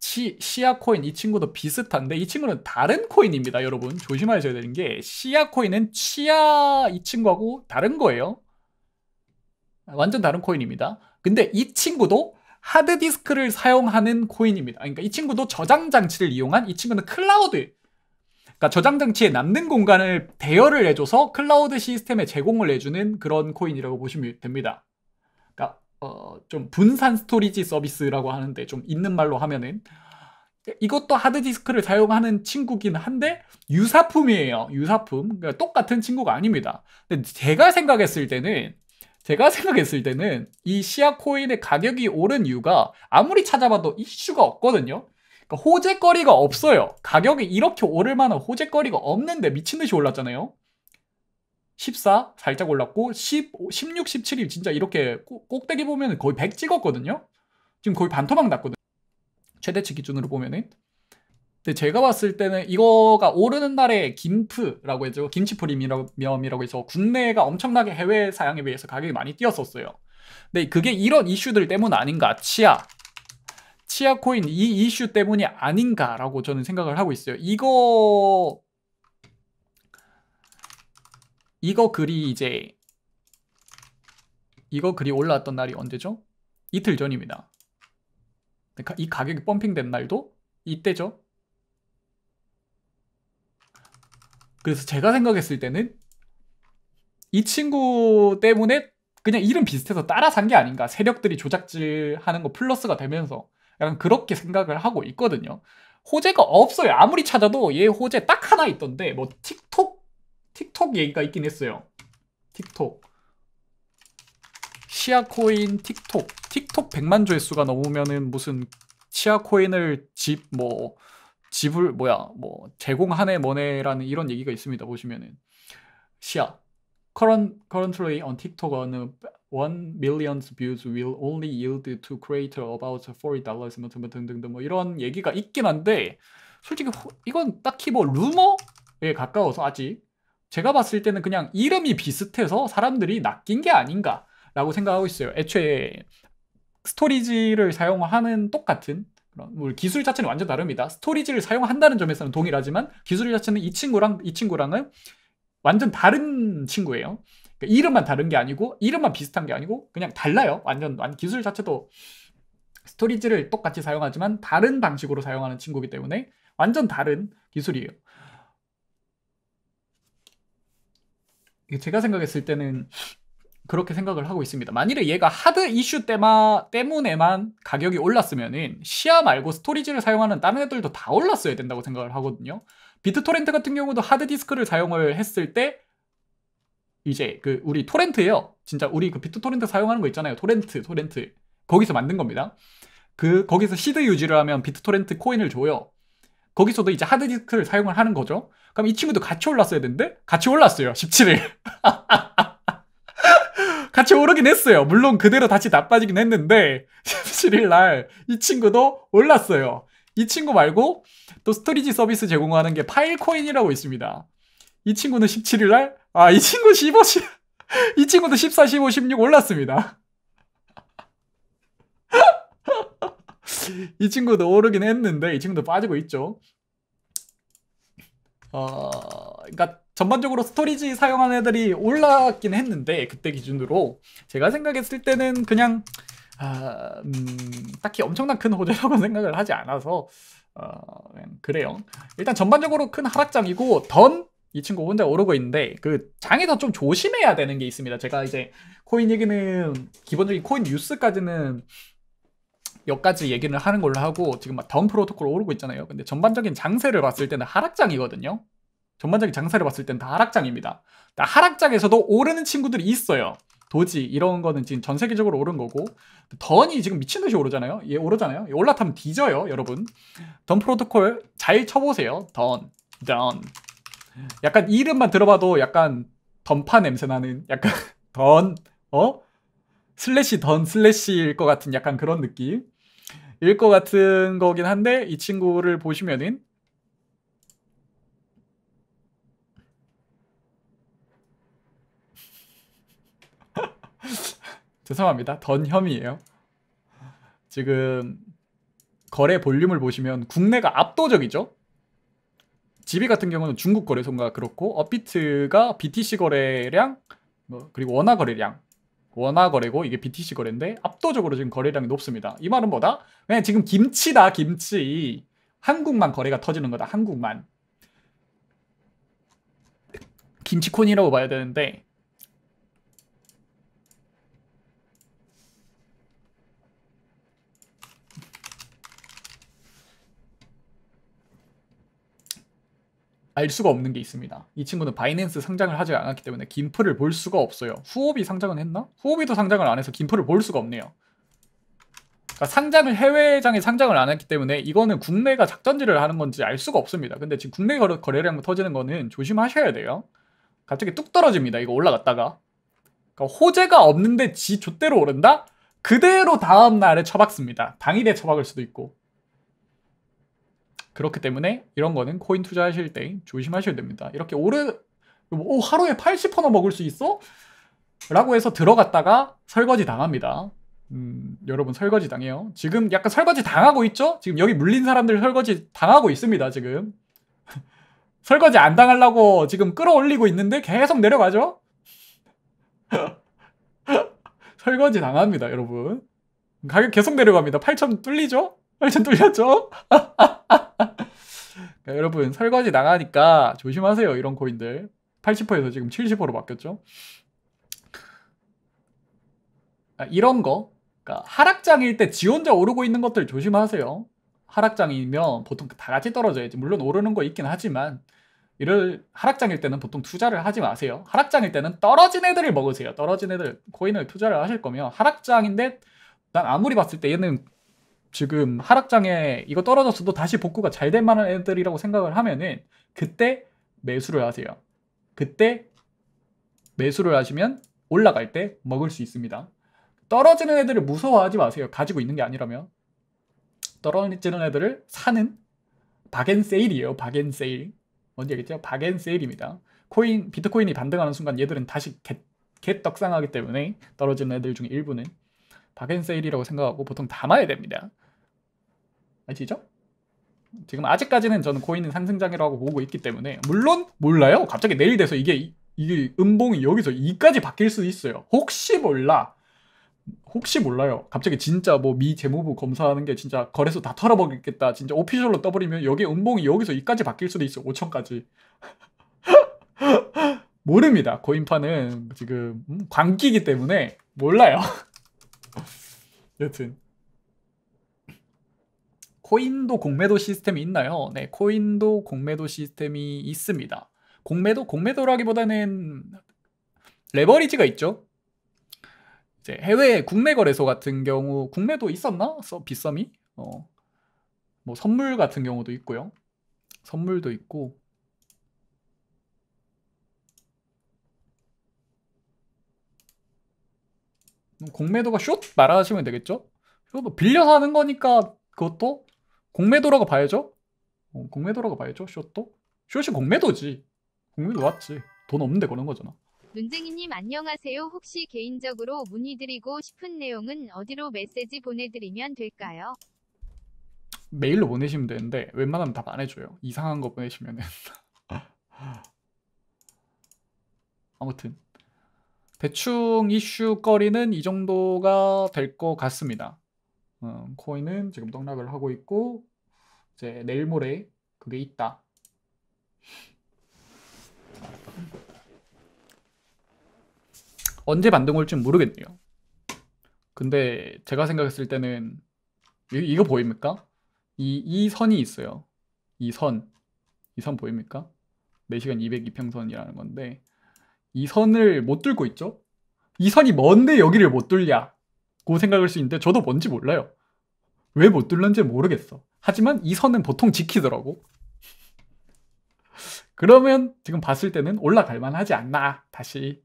시, 아코인이 친구도 비슷한데 이 친구는 다른 코인입니다 여러분 조심하셔야 되는 게 시아코인은 시아이 친구하고 다른 거예요 완전 다른 코인입니다 근데 이 친구도 하드디스크를 사용하는 코인입니다. 그러니까 이 친구도 저장 장치를 이용한 이 친구는 클라우드 그러니까 저장 장치에 남는 공간을 대여를 해줘서 클라우드 시스템에 제공을 해주는 그런 코인이라고 보시면 됩니다. 그러니까 어, 좀 분산 스토리지 서비스라고 하는데 좀 있는 말로 하면은 이것도 하드디스크를 사용하는 친구긴 한데 유사품이에요. 유사품. 그러니까 똑같은 친구가 아닙니다. 근데 제가 생각했을 때는 제가 생각했을 때는 이 시아 코인의 가격이 오른 이유가 아무리 찾아봐도 이슈가 없거든요. 그러니까 호재거리가 없어요. 가격이 이렇게 오를 만한 호재거리가 없는데 미친듯이 올랐잖아요. 14 살짝 올랐고 15, 16, 17이 진짜 이렇게 꼭대기 보면 거의 100 찍었거든요. 지금 거의 반토막 났거든요. 최대치 기준으로 보면은 근데 네, 제가 봤을 때는 이거가 오르는 날에 김프라고 해죠 김치프리미엄이라고 해서 국내가 엄청나게 해외 사양에 비해서 가격이 많이 뛰었었어요. 근데 그게 이런 이슈들 때문 아닌가 치아 치아 코인 이 이슈 때문이 아닌가라고 저는 생각을 하고 있어요. 이거 이거 글이 이제 이거 글이 올라왔던 날이 언제죠? 이틀 전입니다. 네, 이 가격이 펌핑된 날도 이때죠. 그래서 제가 생각했을 때는 이 친구 때문에 그냥 이름 비슷해서 따라 산 게 아닌가 세력들이 조작질 하는 거 플러스가 되면서 약간 그렇게 생각을 하고 있거든요 호재가 없어요 아무리 찾아도 얘 호재 딱 하나 있던데 뭐 틱톡 틱톡 얘기가 있긴 했어요 틱톡 시아코인 틱톡 틱톡 100만 조회수가 넘으면은 무슨 시아코인을집뭐 지불 뭐야 뭐 제공하네 뭐네라는 이런 얘기가 있습니다. 보시면은 시야 current currently on TikTok on 1 million views will only yield to creator about 40 dollars 등등등등 뭐, 뭐 이런 얘기가 있긴 한데 솔직히 이건 딱히 뭐 루머에 가까워서 아직 제가 봤을 때는 그냥 이름이 비슷해서 사람들이 낚인 게 아닌가라고 생각하고 있어요. 애초에 스토리지를 사용하는 똑같은 그 기술 자체는 완전 다릅니다. 스토리지를 사용한다는 점에서는 동일하지만 기술 자체는 이 친구랑 이 친구랑은 완전 다른 친구예요. 그러니까 이름만 다른 게 아니고 이름만 비슷한 게 아니고 그냥 달라요. 완전 완 기술 자체도 스토리지를 똑같이 사용하지만 다른 방식으로 사용하는 친구이기 때문에 완전 다른 기술이에요. 제가 생각했을 때는 그렇게 생각을 하고 있습니다. 만일에 얘가 하드 이슈 때만 때문에만 가격이 올랐으면은 시야 말고 스토리지를 사용하는 다른 애들도 다 올랐어야 된다고 생각을 하거든요. 비트토렌트 같은 경우도 하드 디스크를 사용을 했을 때 이제 그 우리 토렌트예요. 진짜 우리 그 비트토렌트 사용하는 거 있잖아요. 토렌트, 토렌트. 거기서 만든 겁니다. 그 거기서 시드 유지를 하면 비트토렌트 코인을 줘요. 거기서도 이제 하드디스크를 사용을 하는 거죠. 그럼 이 친구도 같이 올랐어야 되는데 같이 올랐어요. 17일. 같이 오르긴 했어요. 물론 그대로 다시 나빠지긴 했는데 17일 날 이 친구도 올랐어요. 이 친구 말고 또 스토리지 서비스 제공하는 게 파일코인이라고 있습니다. 이 친구는 17일 날, 아, 이 친구 15, 1이 친구도 14, 15, 16 올랐습니다. 이 친구도 오르긴 했는데 이 친구도 빠지고 있죠. 어, 그러니까 전반적으로 스토리지 사용하는 애들이 올라갔긴 했는데 그때 기준으로 제가 생각했을 때는 그냥 아, 음, 딱히 엄청난 큰 호재라고 생각을 하지 않아서 어, 그래요. 일단 전반적으로 큰 하락장이고 던 이 친구 혼자 오르고 있는데 그 장에서 좀 조심해야 되는 게 있습니다. 제가 이제 코인 얘기는 기본적인 코인 뉴스까지는 몇가지 얘기를 하는 걸로 하고 지금 막덤 프로토콜 오르고 있잖아요. 근데 전반적인 장세를 봤을 때는 하락장이거든요. 전반적인 장사를 봤을 땐 다 하락장입니다. 하락장에서도 오르는 친구들이 있어요. 도지 이런 거는 지금 전 세계적으로 오른 거고 던이 지금 미친 듯이 오르잖아요. 얘 예, 오르잖아요. 얘 예, 올라타면 뒤져요, 여러분. 던 프로토콜 잘 쳐보세요. 던, 던. 약간 이름만 들어봐도 약간 던파 냄새 나는 약간 던, 어? 슬래시 던 슬래시일 것 같은 약간 그런 느낌. 일것 같은 거긴 한데 이 친구를 보시면은 죄송합니다. 던혐이에요 지금 거래 볼륨을 보시면 국내가 압도적이죠. 지비 같은 경우는 중국 거래소가 그렇고 업비트가 BTC 거래량 뭐 그리고 원화 거래량 원화 거래고 이게 BTC 거래인데 압도적으로 지금 거래량이 높습니다. 이 말은 뭐다? 그냥 지금 김치다 김치 한국만 거래가 터지는 거다 한국만 김치콘이라고 봐야 되는데 알 수가 없는 게 있습니다. 이 친구는 바이낸스 상장을 하지 않았기 때문에 김프를 볼 수가 없어요. 후오비 상장은 했나? 후오비도 상장을 안 해서 김프를 볼 수가 없네요. 그러니까 상장을 해외장에 상장을 안 했기 때문에 이거는 국내가 작전지를 하는 건지 알 수가 없습니다. 근데 지금 국내 거래, 거래량 터지는 거는 조심하셔야 돼요. 갑자기 뚝 떨어집니다. 이거 올라갔다가. 그러니까 호재가 없는데 지 좆대로 오른다? 그대로 다음 날에 처박습니다. 당일에 처박을 수도 있고. 그렇기 때문에 이런 거는 코인 투자하실 때 조심하셔야 됩니다. 이렇게 오래 오, 하루에 8 0퍼너 먹을 수 있어? 라고 해서 들어갔다가 설거지 당합니다. 음, 여러분 설거지 당해요. 지금 약간 설거지 당하고 있죠? 지금 여기 물린 사람들 설거지 당하고 있습니다. 지금 설거지 안 당하려고 지금 끌어올리고 있는데 계속 내려가죠? 설거지 당합니다, 여러분. 가격 계속 내려갑니다. 8천 뚫리죠? 좀 뚫렸죠? 그러 그러니까 여러분 설거지 나가니까 조심하세요 이런 코인들 80%에서 지금 70%로 바뀌었죠 그 이런 거 그러니까 하락장일 때 지 혼자 오르고 있는 것들 조심하세요 하락장이면 보통 다 같이 떨어져야지 물론 오르는 거 있긴 하지만 이를 하락장일 때는 보통 투자를 하지 마세요 하락장일 때는 떨어진 애들을 먹으세요 떨어진 애들 코인을 투자를 하실 거면 하락장인데 난 아무리 봤을 때 얘는 지금 하락장에 이거 떨어졌어도 다시 복구가 잘 될 만한 애들이라고 생각을 하면은 그때 매수를 하세요. 그때 매수를 하시면 올라갈 때 먹을 수 있습니다. 떨어지는 애들을 무서워하지 마세요. 가지고 있는 게 아니라면. 떨어지는 애들을 사는 박앤세일이에요. 박앤세일. 뭔지 알겠죠? 박앤세일입니다. 코인, 비트코인이 반등하는 순간 얘들은 다시 개, 떡상하기 때문에 떨어지는 애들 중에 일부는 박앤세일이라고 생각하고 보통 담아야 됩니다. 아시죠? 지금 아직까지는 저는 코인은 상승장이라고 보고 있기 때문에 물론 몰라요. 갑자기 내일 돼서 이게 이게 음봉이 여기서 이까지 바뀔 수도 있어요. 혹시 몰라. 혹시 몰라요. 갑자기 진짜 뭐 미 재무부 검사하는 게 진짜 거래소 다 털어버리겠다. 진짜 오피셜로 떠버리면 여기 음봉이 여기서 이까지 바뀔 수도 있어. 5천까지. 모릅니다. 코인파는 지금 음, 광기기 때문에 몰라요. 여튼 코인도 공매도 시스템이 있나요? 네, 코인도 공매도 시스템이 있습니다. 공매도 공매도라기보다는 레버리지가 있죠. 이제 해외 국내 거래소 같은 경우 국매도 있었나? 비 빗썸이? 어. 뭐 선물 같은 경우도 있고요. 선물도 있고 공매도가 숏 말하시면 되겠죠? 이거 빌려서 하는 거니까 그것도 공매도라고 봐야죠? 어, 공매도라고 봐야죠, 쇼또? 쇼시 공매도지. 공매도 왔지. 돈 없는데 그런 거잖아. 눈쟁이님 안녕하세요. 혹시 개인적으로 문의드리고 싶은 내용은 어디로 메시지 보내드리면 될까요? 메일로 보내시면 되는데 웬만하면 답 안 해줘요. 이상한 거 보내시면 아무튼 대충 이슈거리는 이 정도가 될 것 같습니다. 어, 코인은 지금 떡락을 하고 있고 이제 내일 모레 그게 있다. 언제 반등 올지 모르겠네요. 근데 제가 생각했을 때는 이, 거 보입니까? 이, 이 선이 있어요. 이 선. 이 선 보입니까? 4시간 202평선이라는 건데 이 선을 못 뚫고 있죠? 이 선이 뭔데 여기를 못 뚫냐? 고 생각할 수 있는데 저도 뭔지 몰라요. 왜 못 뚫는지 모르겠어. 하지만 이 선은 보통 지키더라고. 그러면 지금 봤을 때는 올라갈 만하지 않나. 다시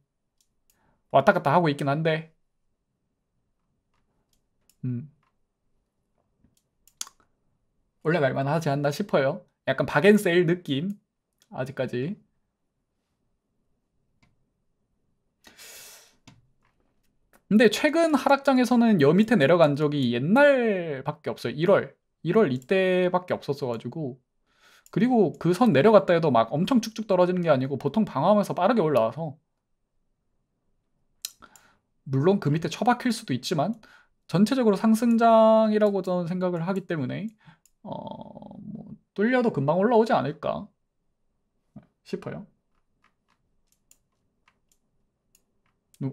왔다 갔다 하고 있긴 한데. 음. 올라갈 만하지 않나 싶어요. 약간 박앤세일 느낌. 아직까지. 근데 최근 하락장에서는 여 밑에 내려간 적이 옛날밖에 없어요. 1월, 1월 이때밖에 없었어가지고 그리고 그 선 내려갔다 해도 막 엄청 쭉쭉 떨어지는 게 아니고 보통 방어하면서 빠르게 올라와서 물론 그 밑에 처박힐 수도 있지만 전체적으로 상승장이라고 저는 생각을 하기 때문에 어, 뭐 뚫려도 금방 올라오지 않을까 싶어요.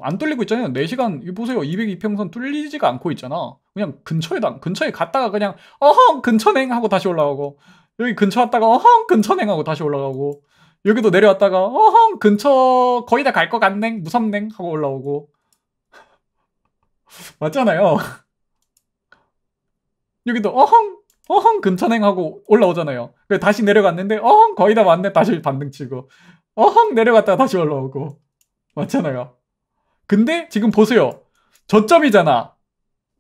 안 뚫리고 있잖아요. 4시간 보세요. 202평선 뚫리지가 않고 있잖아. 그냥 근처에 근처에 갔다가 그냥 어헝 근처냉 하고 다시 올라가고 여기 근처 왔다가 어헝 근처냉 하고 다시 올라가고 여기도 내려왔다가 어헝 근처 거의 다 갈 것 같냉 무섭냉 하고 올라오고 맞잖아요. 여기도 어헝 어헝 근처냉 하고 올라오잖아요. 다시 내려갔는데 어헝 거의 다 왔네 다시 반등 치고 어헝 내려갔다가 다시 올라오고 맞잖아요. 근데 지금 보세요. 저점이잖아.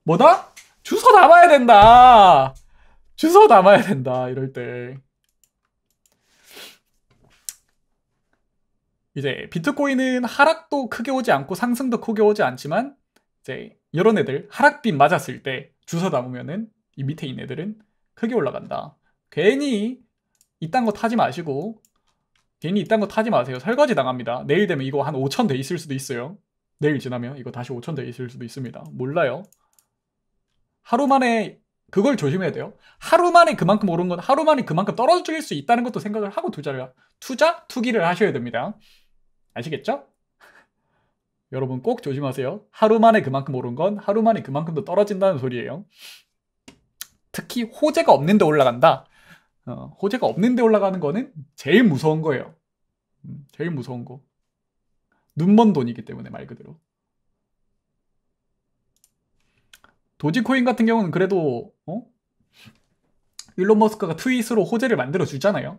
뭐다? 주소 담아야 된다. 주소 담아야 된다. 이럴 때. 이제 비트코인은 하락도 크게 오지 않고 상승도 크게 오지 않지만 이제 이런 애들 하락빈 맞았을 때 주소 담으면은 이 밑에 있는 애들은 크게 올라간다. 괜히 이딴 거 타지 마시고 괜히 이딴 거 타지 마세요. 설거지 당합니다. 내일 되면 이거 한 5천 돼 있을 수도 있어요. 내일 지나면 이거 다시 5천 대 있을 수도 있습니다. 몰라요. 하루 만에 그걸 조심해야 돼요. 하루 만에 그만큼 오른 건 하루 만에 그만큼 떨어질 수 있다는 것도 생각을 하고 투자를 투자 투기를 하셔야 됩니다. 아시겠죠? 여러분 꼭 조심하세요. 하루 만에 그만큼 오른 건 하루 만에 그만큼 더 떨어진다는 소리예요. 특히 호재가 없는데 올라간다. 어, 호재가 없는데 올라가는 거는 제일 무서운 거예요. 음, 제일 무서운 거. 눈먼 돈이기 때문에 말 그대로. 도지코인 같은 경우는 그래도 어? 일론 머스크가 트윗으로 호재를 만들어 주잖아요.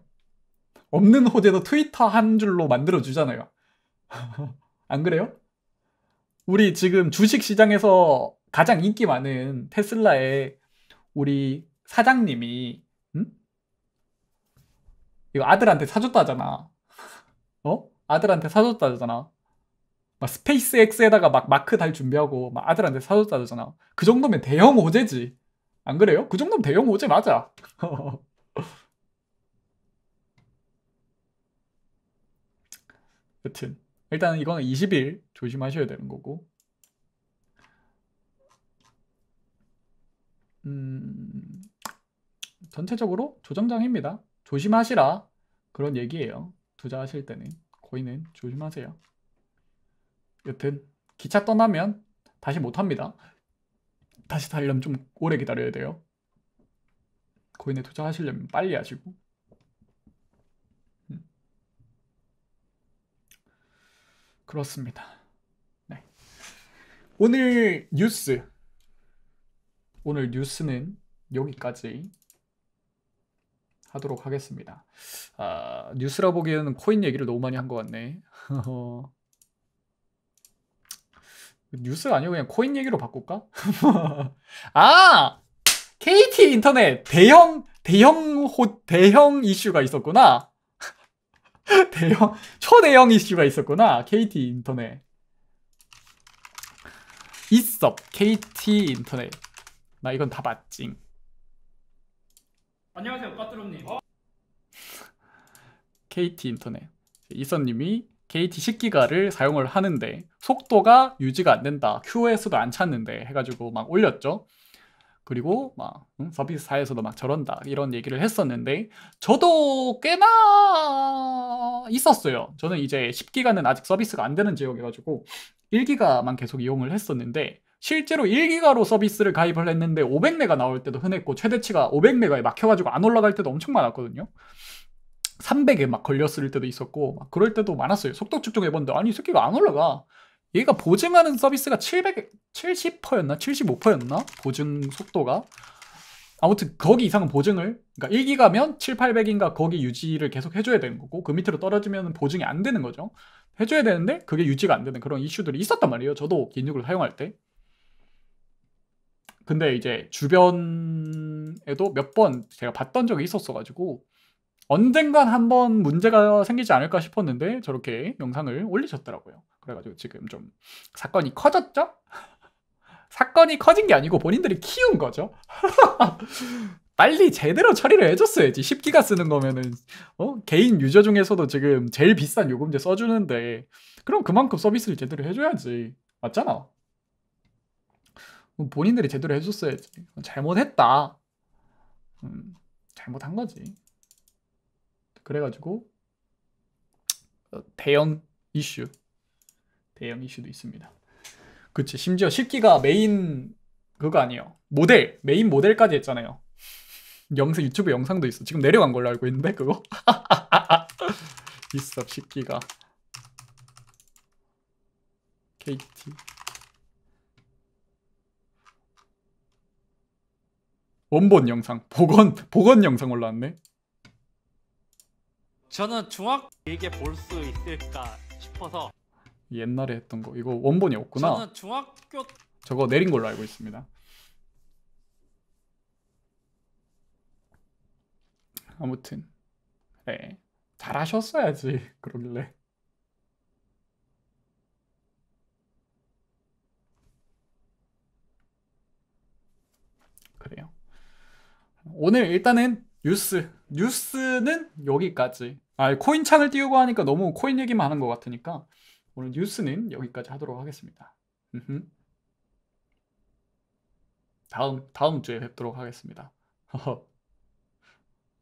없는 호재도 트위터 한 줄로 만들어 주잖아요. 안 그래요? 우리 지금 주식 시장에서 가장 인기 많은 테슬라의 우리 사장님이 응? 이거 아들한테 사줬다잖아. 어? 아들한테 사줬다잖아. 막 스페이스X에다가 막 마크 달 준비하고 막 아들한테 사줬다잖아. 그 정도면 대형 오제지. 안 그래요? 그 정도면 대형 오제 맞아. 여튼 일단은 이거는 20일 조심하셔야 되는 거고. 음, 전체적으로 조정장입니다. 조심하시라 그런 얘기예요. 투자하실 때는 고인은 조심하세요. 여튼 기차 떠나면 다시 못합니다. 다시 달려면 좀 오래 기다려야 돼요. 코인에 투자하시려면 빨리 하시고 음. 그렇습니다. 네. 오늘 뉴스 오늘 뉴스는 여기까지 하도록 하겠습니다. 아, 뉴스라 보기에는 코인 얘기를 너무 많이 한 것 같네. 뉴스 가 아니고 그냥 코인 얘기로 바꿀까? 아! KT 인터넷 대형 대형 호 대형 이슈가 있었구나. 대형 초대형 이슈가 있었구나. KT 인터넷. 있어. KT 인터넷. 나 이건 다 봤지. 안녕하세요. 까뚜름님. 어? KT 인터넷. 이선님이 KT 10기가를 사용을 하는데 속도가 유지가 안 된다. QoS도 안 찾는데 해가지고 막 올렸죠. 그리고 막 응? 서비스사에서도 막 저런다 이런 얘기를 했었는데 저도 꽤나 있었어요. 저는 이제 10기가는 아직 서비스가 안 되는 지역이가지고 1기가만 계속 이용을 했었는데 실제로 1기가로 서비스를 가입을 했는데 500메가 나올 때도 흔했고 최대치가 500메가에 막혀가지고 안 올라갈 때도 엄청 많았거든요. 300에 막 걸렸을 때도 있었고 막 그럴 때도 많았어요. 속도 측정해본데 아니 새끼가 안 올라가. 얘가 보증하는 서비스가 700, 70%였나 75%였나 보증 속도가 아무튼 거기 이상은 보증을 그러니까 1기가면 7, 800인가 거기 유지를 계속 해줘야 되는 거고 그 밑으로 떨어지면 보증이 안 되는 거죠. 해줘야 되는데 그게 유지가 안 되는 그런 이슈들이 있었단 말이에요. 저도 인육을 사용할 때. 근데 이제 주변에도 몇 번 제가 봤던 적이 있었어가지고 언젠간 한번 문제가 생기지 않을까 싶었는데 저렇게 영상을 올리셨더라고요. 그래가지고 지금 좀 사건이 커졌죠? 사건이 커진 게 아니고 본인들이 키운 거죠. 빨리 제대로 처리를 해줬어야지. 10기가 쓰는 거면은 어? 개인 유저 중에서도 지금 제일 비싼 요금제 써주는데 그럼 그만큼 서비스를 제대로 해줘야지. 맞잖아. 본인들이 제대로 해줬어야지. 잘못했다. 음, 잘못한 거지. 그래가지고 어, 대형 이슈 대형 이슈도 있습니다 그치 심지어 1기가 메인 그거 아니에요 모델 메인 모델까지 했잖아요 영상 유튜브 영상도 있어 지금 내려간 걸로 알고 있는데 그거 있어 10기가 KT 원본 영상 복원 복원 영상 올라왔네 저는 중학 교 이게 볼수 있을까 싶어서 옛날에 했던 거 이거 원본이 없구나 저는 중학교 저거 내린 걸로 알고 있습니다 아무튼 네 잘하셨어야지 그러길래 그래요 오늘 일단은 뉴스 뉴스는 여기까지 아, 코인 창을 띄우고 하니까 너무 코인 얘기만 하는 것 같으니까 오늘 뉴스는 여기까지 하도록 하겠습니다. 다음 다음 주에 뵙도록 하겠습니다.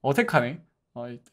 어색하네. 어,